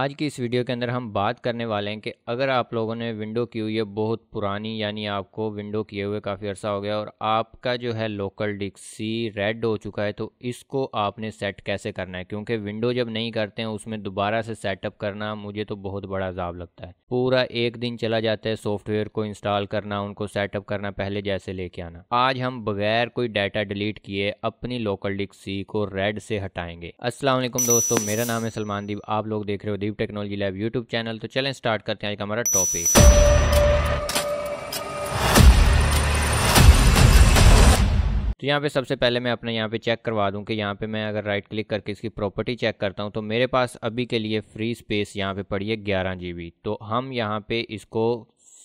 आज की इस वीडियो के अंदर हम बात करने वाले हैं कि अगर आप लोगों ने विंडो की हुई है बहुत पुरानी यानी आपको विंडो किए हुए काफ़ी अर्सा हो गया और आपका जो है लोकल डिक्सी रेड हो चुका है तो इसको आपने सेट कैसे करना है क्योंकि विंडो जब नहीं करते हैं उसमें दोबारा से सेटअप करना मुझे तो बहुत बड़ा अजाब लगता है पूरा एक दिन चला जाता है सॉफ्टवेयर को इंस्टॉल करना उनको सेटअप करना पहले जैसे लेके आना आज हम बगैर कोई डाटा डिलीट किए अपनी लोकल डिक्सी को रेड से हटाएंगे असलम दोस्तों मेरा नाम है सलमान दीप आप लोग देख रहे हो Pradeep technology lab YouTube channel तो चलें स्टार्ट करते हैं आज का हमारा टॉपिक तो यहाँ पे सबसे पहले मैं अपने यहाँ पे चेक करवा दूँ कि यहाँ पे मैं अगर राइट क्लिक करके इसकी प्रॉपर्टी चेक करता हूँ तो मेरे पास अभी के लिए फ्री स्पेस यहाँ पे पड़ी है ग्यारह जी तो हम यहाँ पे इसको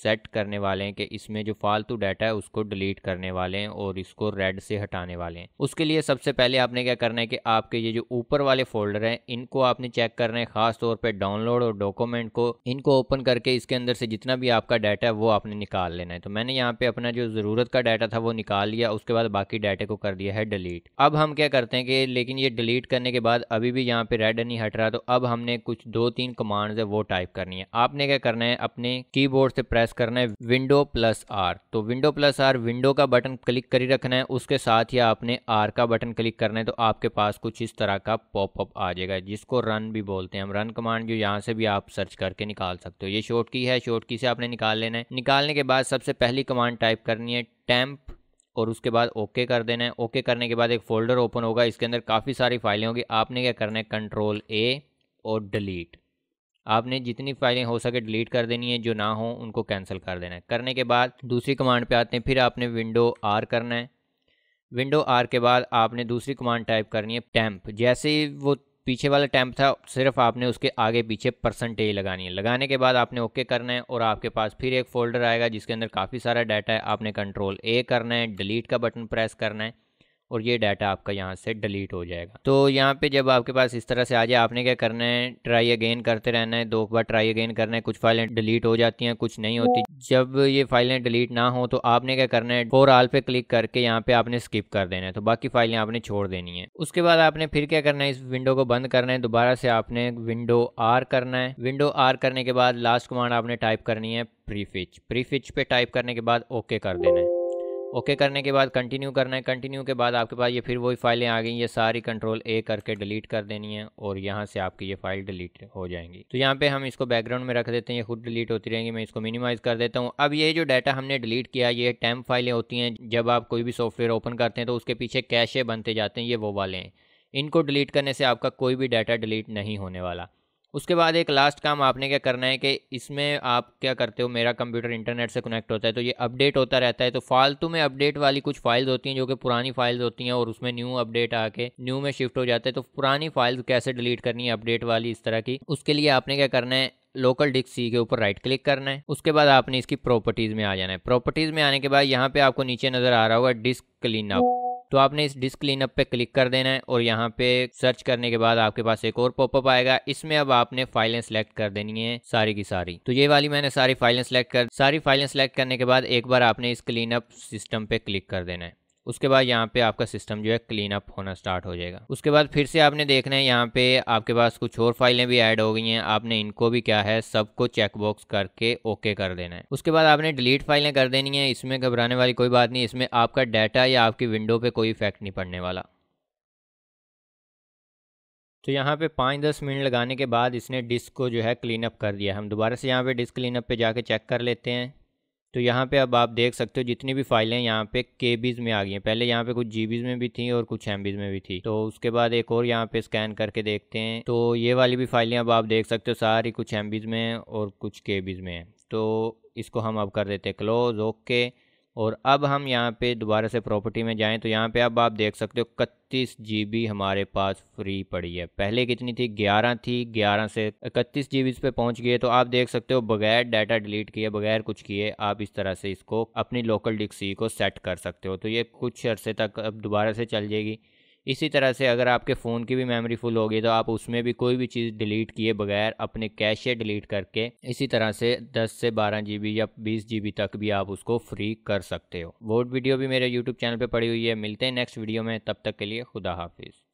सेट करने वाले हैं कि इसमें जो फालतू डाटा है उसको डिलीट करने वाले हैं और इसको रेड से हटाने वाले हैं उसके लिए सबसे पहले आपने क्या करना है कि आपके ये जो ऊपर वाले फोल्डर हैं इनको आपने चेक करना है खास तौर पर डाउनलोड और डॉक्यूमेंट को इनको ओपन करके इसके अंदर से जितना भी आपका डाटा है वो आपने निकाल लेना है तो मैंने यहाँ पे अपना जो ज़रूरत का डाटा था वो निकाल लिया उसके बाद बाकी डाटे को कर दिया है डिलीट अब हम क्या करते हैं कि लेकिन ये डिलीट करने के बाद अभी भी यहाँ पे रेड नहीं हट रहा तो अब हमने कुछ दो तीन कमांड्स है वो टाइप करनी है आपने क्या करना है अपने की से प्रेस प्रेस करना है विंडो प्लस आर तो विंडो प्लस आर विंडो का बटन क्लिक कर ही रखना है उसके साथ ही आपने आर का बटन क्लिक करना है तो आपके पास कुछ इस तरह का पॉपअप आ जाएगा जिसको रन भी बोलते हैं हम रन कमांड जो यहाँ से भी आप सर्च करके निकाल सकते हो ये शॉर्ट की है शॉर्ट की से आपने निकाल लेना है निकालने के बाद सबसे पहली कमांड टाइप करनी है टैम्प और उसके बाद ओके कर देना है ओके करने के बाद एक फोल्डर ओपन होगा इसके अंदर काफ़ी सारी फाइलें होगी आपने क्या करना है कंट्रोल ए और डिलीट आपने जितनी फाइलें हो सके डिलीट कर देनी है जो ना हो उनको कैंसिल कर देना है करने के बाद दूसरी कमांड पे आते हैं फिर आपने विंडो आर करना है विंडो आर के बाद आपने दूसरी कमांड टाइप करनी है टैंप जैसे वो पीछे वाला टैंप था सिर्फ आपने उसके आगे पीछे परसेंटेज लगानी है लगाने के बाद आपने ओके करना है और आपके पास फिर एक फोल्डर आएगा जिसके अंदर काफ़ी सारा डाटा है आपने कंट्रोल ए करना है डिलीट का बटन प्रेस करना है और ये डाटा आपका यहाँ से डिलीट हो जाएगा तो यहाँ पे जब आपके पास इस तरह से आ जाए आपने क्या करना है ट्राई अगेन करते रहना है दो बार ट्राई अगेन करना है कुछ फाइलें डिलीट हो जाती हैं कुछ नहीं होती जब ये फाइलें डिलीट ना हो तो आपने क्या करना है फोर आल पे क्लिक करके यहाँ पे आपने स्किप कर देना है तो बाकी फाइलें आपने छोड़ देनी है उसके बाद आपने फिर क्या करना है इस विंडो को बंद करना है दोबारा से आपने विंडो आर करना है विंडो आर करने के बाद लास्ट कमांड आपने टाइप करनी है प्रीफिच प्रीफिच पे टाइप करने के बाद ओके कर देना है ओके okay करने के बाद कंटिन्यू करना है कंटिन्यू के बाद आपके पास ये फिर वही फाइलें आ गई ये सारी कंट्रोल ए करके डिलीट कर देनी है और यहाँ से आपकी ये फाइल डिलीट हो जाएंगी तो यहाँ पे हम इसको बैकग्राउंड में रख देते हैं ये खुद डिलीट होती रहेंगी मैं इसको मिनिमाइज़ कर देता हूँ अब ये जो डाटा हमने डिलीट किया ये टैम फाइलें होती हैं जब आप कोई भी सॉफ्टवेयर ओपन करते हैं तो उसके पीछे कैशे बनते जाते हैं ये वो वाले हैं इनको डिलीट करने से आपका कोई भी डाटा डिलीट नहीं होने वाला उसके बाद एक लास्ट काम आपने क्या करना है कि इसमें आप क्या करते हो मेरा कंप्यूटर इंटरनेट से कनेक्ट होता है तो ये अपडेट होता रहता है तो फालतू में अपडेट वाली कुछ फाइल्स होती हैं जो कि पुरानी फाइल्स होती हैं और उसमें न्यू अपडेट आके न्यू में शिफ्ट हो जाता है तो पुरानी फाइल्स कैसे डिलीट करनी है अपडेट वाली इस तरह की उसके लिए आपने क्या करना है लोकल डिस्क सी के ऊपर राइट क्लिक करना है उसके बाद आपने इसकी प्रॉपर्टीज़ में आ जाना है प्रॉपर्टीज़ में आने के बाद यहाँ पे आपको नीचे नज़र आ रहा होगा डिस्क क्लीन अप तो आपने इस डिस्क क्लीनअप पे क्लिक कर देना है और यहाँ पे सर्च करने के बाद आपके पास एक और पॉपअप आएगा इसमें अब आपने फाइलें सेलेक्ट कर देनी है सारी की सारी तो ये वाली मैंने सारी फाइलें सेलेक्ट कर सारी फाइलें सेलेक्ट करने के बाद एक बार आपने इस क्लीनअप सिस्टम पे क्लिक कर देना है उसके बाद यहाँ पे आपका सिस्टम जो है क्लीन अप होना स्टार्ट हो जाएगा उसके बाद फिर से आपने देखना है यहाँ पे आपके पास कुछ और फाइलें भी ऐड हो गई हैं आपने इनको भी क्या है सबको चेकबॉक्स करके ओके कर देना है उसके बाद आपने डिलीट फाइलें कर देनी है इसमें घबराने वाली कोई बात नहीं इसमें आपका डाटा या आपकी विंडो पर कोई इफेक्ट नहीं पड़ने वाला तो यहाँ पे पाँच दस मिनट लगाने के बाद इसने डिस्क को जो है क्लीन अप कर दिया हम दोबारा से यहाँ पे डिस्क क्लीन अप पे जाके चेक कर लेते हैं तो यहाँ पे अब आप देख सकते हो जितनी भी फाइलें यहाँ पे के बीज में आ गई हैं पहले यहाँ पे कुछ जी में भी थी और कुछ एम में भी थी तो उसके बाद एक और यहाँ पे स्कैन करके देखते हैं तो ये वाली भी फाइलें अब आप देख सकते हो सारी कुछ एम में और कुछ के में है तो इसको हम अब कर देते हैं क्लोज ओके और अब हम यहाँ पे दोबारा से प्रॉपर्टी में जाएं तो यहाँ पे अब आप देख सकते हो इकतीस जी हमारे पास फ्री पड़ी है पहले कितनी थी ग्यारह थी ग्यारह से इकतीस जी बी पे पहुँच गए तो आप देख सकते हो बगैर डाटा डिलीट किए बगैर कुछ किए आप इस तरह से इसको अपनी लोकल डिक्सी को सेट कर सकते हो तो ये कुछ अरसे तक अब दोबारा से चल जाएगी इसी तरह से अगर आपके फ़ोन की भी मेमोरी फुल होगी तो आप उसमें भी कोई भी चीज़ डिलीट किए बगैर अपने कैश से डिलीट करके इसी तरह से 10 से 12 जीबी या 20 जीबी तक भी आप उसको फ्री कर सकते हो वोट वीडियो भी मेरे यूट्यूब चैनल पर पड़ी हुई है मिलते हैं नेक्स्ट वीडियो में तब तक के लिए खुदा हाफिज़